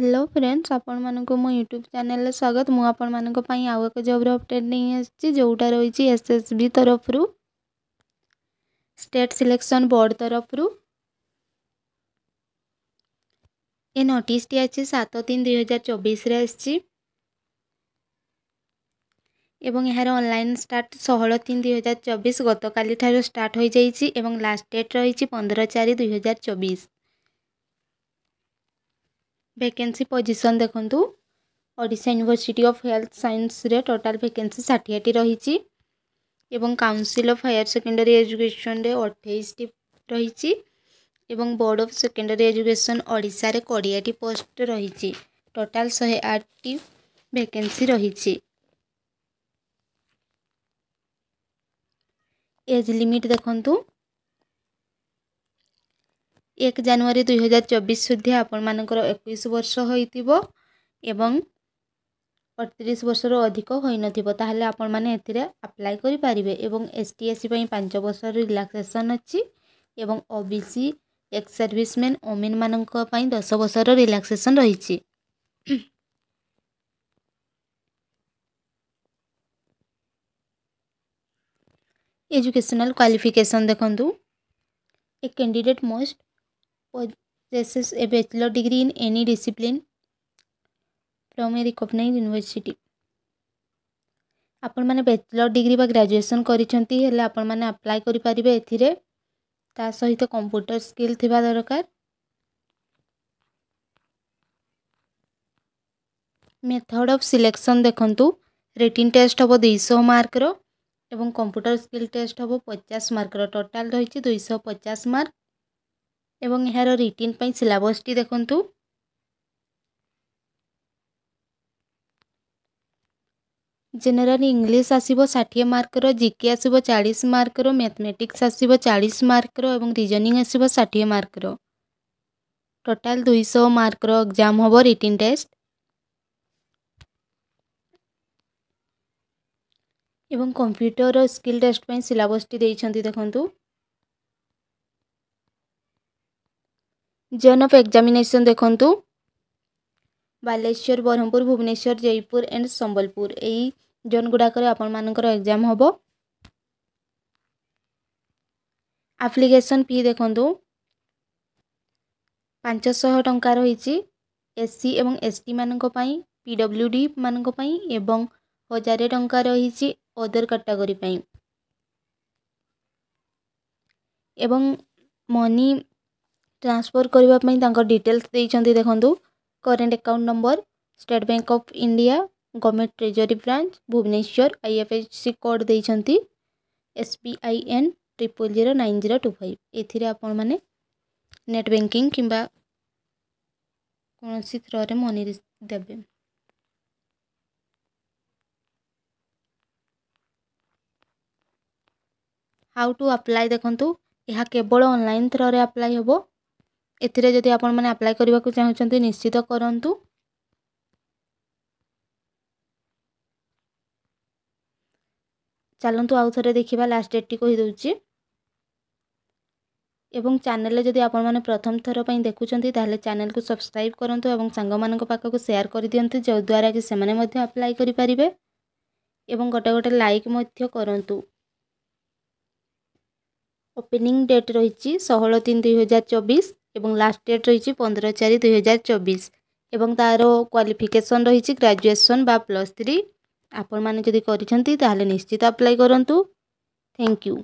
Hello friends ଆପଣମାନଙ୍କୁ ମୋ YouTube ଚ୍ୟାନେଲ୍ରେ ସ୍ୱାଗତ ମୁଁ ଆପଣମାନଙ୍କ ପାଇଁ ଆଉ ଏକ ଜବ୍ର ଅପଡ଼େଟ୍ ନେଇ ଆସିଛି ଯେଉଁଟା ରହିଛି ଏସ୍ ଏସ୍ ବି ତରଫରୁ ଷ୍ଟେଟ୍ ସିଲେକ୍ସନ୍ ବୋର୍ଡ଼ ତରଫରୁ ଏ ନୋଟିସ୍ଟି ଆସିଛି ସାତ ତିନି ଦୁଇ ହଜାର ଚବିଶରେ ଆସିଛି ଏବଂ ଏହାର ଅନଲାଇନ୍ ଷ୍ଟାର୍ଟ ଷୋହଳ ତିନି ଦୁଇ ହଜାର ଚବିଶ ଗତକାଲିଠାରୁ ଷ୍ଟାର୍ଟ ହୋଇଯାଇଛି ଏବଂ ଲାଷ୍ଟ ଡେଟ୍ ରହିଛି ପନ୍ଦର ଚାରି ଦୁଇ ହଜାର ଚବିଶ ভ্যাকেন্সি পজিশন দেখন্তু ଓଡ଼ିଶା ୟୁନିଭର୍ସିଟି ଅଫ୍ ହେଲ୍ଥ ସାଇନ୍ସରେ ଟୋଟାଲ୍ ଭ୍ୟାକେନ୍ସି ଷାଠିଏଟି ରହିଛି ଏବଂ କାଉନସିଲ୍ ଅଫ୍ ହାୟର ସେକେଣ୍ଡାରୀ ଏଜୁକେସନ୍ରେ ଅଠେଇଶଟି ରହିଛି ଏବଂ ବୋର୍ଡ଼ ଅଫ୍ ସେକେଣ୍ଡାରୀ ଏଜୁକେସନ୍ ଓଡ଼ିଶାରେ କୋଡ଼ିଏଟି ପୋଷ୍ଟ ରହିଛି ଟୋଟାଲ୍ ଶହେ ଆଠଟି ଭ୍ୟାକେନ୍ସି ରହିଛି ଏଜ୍ ଲିମିଟ୍ ଦେଖନ୍ତୁ ଏକ ଜାନୁଆରୀ ଦୁଇ ହଜାର ଚବିଶ ସୁଦ୍ଧା ଆପଣମାନଙ୍କର ଏକୋଇଶ ବର୍ଷ ହୋଇଥିବ ଏବଂ ଅଠତିରିଶ ବର୍ଷରୁ ଅଧିକ ହୋଇନଥିବ ତାହେଲେ ଆପଣମାନେ ଏଥିରେ ଆପ୍ଲାଏ କରିପାରିବେ ଏବଂ ଏସ୍ ଟି ଏସ୍ ସି ପାଇଁ ପାଞ୍ଚ ବର୍ଷର ରିଲାକ୍ସେସନ୍ ଅଛି ଏବଂ O B C ex serviceman ଓମେନ୍ମାନଙ୍କ ପାଇଁ ଦଶ ବର୍ଷର ରିଲାକ୍ସେସନ୍ ରହିଛି এজুকেশনাল কোয়ালিফিকেশন দেখুন a candidate must possesses a bachelor degree in any discipline from a recognized university. ଆପଣମାନେ ବ୍ୟାଚଲର୍ ଡିଗ୍ରୀ ବା ଗ୍ରାଜୁଏସନ୍ କରିଛନ୍ତି ହେଲେ ଆପଣମାନେ ଆପ୍ଲାଏ କରିପାରିବେ ଏଥିରେ ତା ସହିତ କମ୍ପ୍ୟୁଟର ସ୍କିଲ୍ ଥିବା ଦରକାର ମେଥଡ଼ ଅଫ୍ ସିଲେକ୍ସନ୍ ଦେଖନ୍ତୁ ରେଟିଂ ଟେଷ୍ଟ ହେବ ଦୁଇଶହ ମାର୍କର ଏବଂ କମ୍ପ୍ୟୁଟର ସ୍କିଲ୍ ଟେଷ୍ଟ ହେବ ପଚାଶ ମାର୍କର ଟୋଟାଲ୍ ରହିଛି ଦୁଇଶହ ପଚାଶ ମାର୍କ এবং ଏହାର ରିଟିନ୍ ପାଇଁ ସିଲାବସ୍ଟି ଦେଖନ୍ତୁ ଜେନେରାଲ ଇଂଲିଶ ଆସିବ ଷାଠିଏ ମାର୍କର ଜିକେ ଆସିବ ଚାଳିଶ ମାର୍କର ମ୍ୟାଥମେଟିକ୍ସ ଆସିବ ଚାଳିଶ ମାର୍କର ଏବଂ ରିଜନିଂ ଆସିବ ଷାଠିଏ ମାର୍କର ଟୋଟାଲ ଦୁଇଶହ ମାର୍କର ଏକ୍ଜାମ୍ ହେବ ରିଟିନ୍ ଟେଷ୍ଟ ଏବଂ କମ୍ପ୍ୟୁଟର ସ୍କିଲ୍ ଟେଷ୍ଟ ପାଇଁ ସିଲାବସ୍ଟି ଦେଇଛନ୍ତି ଦେଖନ୍ତୁ ଜୋନ୍ ଅଫ୍ ଏକ୍ଜାମିନେସନ୍ ଦେଖନ୍ତୁ ବାଲେଶ୍ୱର ବ୍ରହ୍ମପୁର ଭୁବନେଶ୍ୱର ଜୟପୁର ଆଣ୍ଡ ସମ୍ବଲପୁର ଏଇ ଜୋନ୍ ଗୁଡ଼ାକରେ ଆପଣମାନଙ୍କର ଏକ୍ଜାମ୍ ହେବ ଆପ୍ଲିକେସନ୍ ଫି ଦେଖନ୍ତୁ ପାଞ୍ଚଶହ ଟଙ୍କା ରହିଛି ଏସ୍ସି ଏବଂ ଏସ୍ଟିମାନଙ୍କ ପାଇଁ ପି ଡବ୍ଲ୍ୟୁ ଡି ମାନଙ୍କ ପାଇଁ ଏବଂ ହଜାରେ ଟଙ୍କା ରହିଛି ଅଦର କାଟାଗୋରୀ ପାଇଁ ଏବଂ ମନି ট্রান্সফর করা তাঁর ডিটেলস দিয়েছেন দেখুন current account number State Bank of India government treasury branch Bhubaneswar IFSC code দিয়েছেন SBI N triple zero nine zero two five এতে আপন মানে নেট ব্যাঙ্কিং কিংবা কোণী থ্রে মনি দেবে হাউ টু আপ্লাই দেখুন ଏହା କେବଳ ଅନଲାଇନ୍ ଥ୍ରୋରେ ଆପ୍ଲାଏ ହେବ ଏଥିରେ ଯଦି ଆପଣମାନେ ଆପ୍ଲାଏ କରିବାକୁ ଚାହୁଁଛନ୍ତି ନିଶ୍ଚିତ କରନ୍ତୁ ଚାଲନ୍ତୁ ଆଉ ଥରେ ଦେଖିବା ଲାଷ୍ଟ ଡେଟ୍ଟି କହିଦେଉଛି এবং চ্যানেলে যদি আপনার মানে প্রথম থর দেখুম তাহলে চ্যানেলকে সবসক্রাইব করতু এবং সাংগ পাখক সেয়ার করে দিও যদ্বারা কি সে আপ্লাই করে পে এবং গোটে গোটে লাইক করতু ওপেনিং ডেট রয়েছে ষোহল তিন দুই হাজার চব্বিশ এবং লাস্ট ডেট রয়েছে পনেরো চারি দুই এবং তার কোয়ালিফিকেশন রয়েছে গ্রাজুয়েসন বা প্লস থ্রি আপন মানে যদি করছেন তাহলে নিশ্চিত ଆପ୍ଲାଏ করতু থ্যাংক ইউ